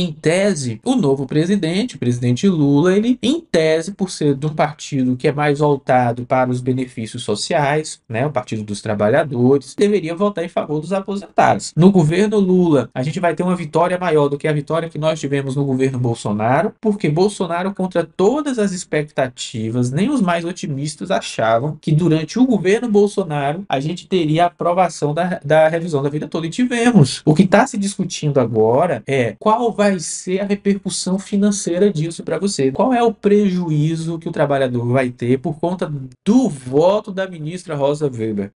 em tese, o novo presidente, o presidente Lula, ele, em tese, por ser de um partido que é mais voltado para os benefícios sociais, né, o Partido dos Trabalhadores, deveria votar em favor dos aposentados. No governo Lula, a gente vai ter uma vitória maior do que a vitória que nós tivemos no governo Bolsonaro, porque Bolsonaro, contra todas as expectativas, nem os mais otimistas achavam que durante o governo Bolsonaro a gente teria a aprovação da, da revisão da vida toda. E tivemos. O que está se discutindo agora é qual vai vai ser a repercussão financeira disso para você? Qual é o prejuízo que o trabalhador vai ter por conta do voto da ministra Rosa Weber?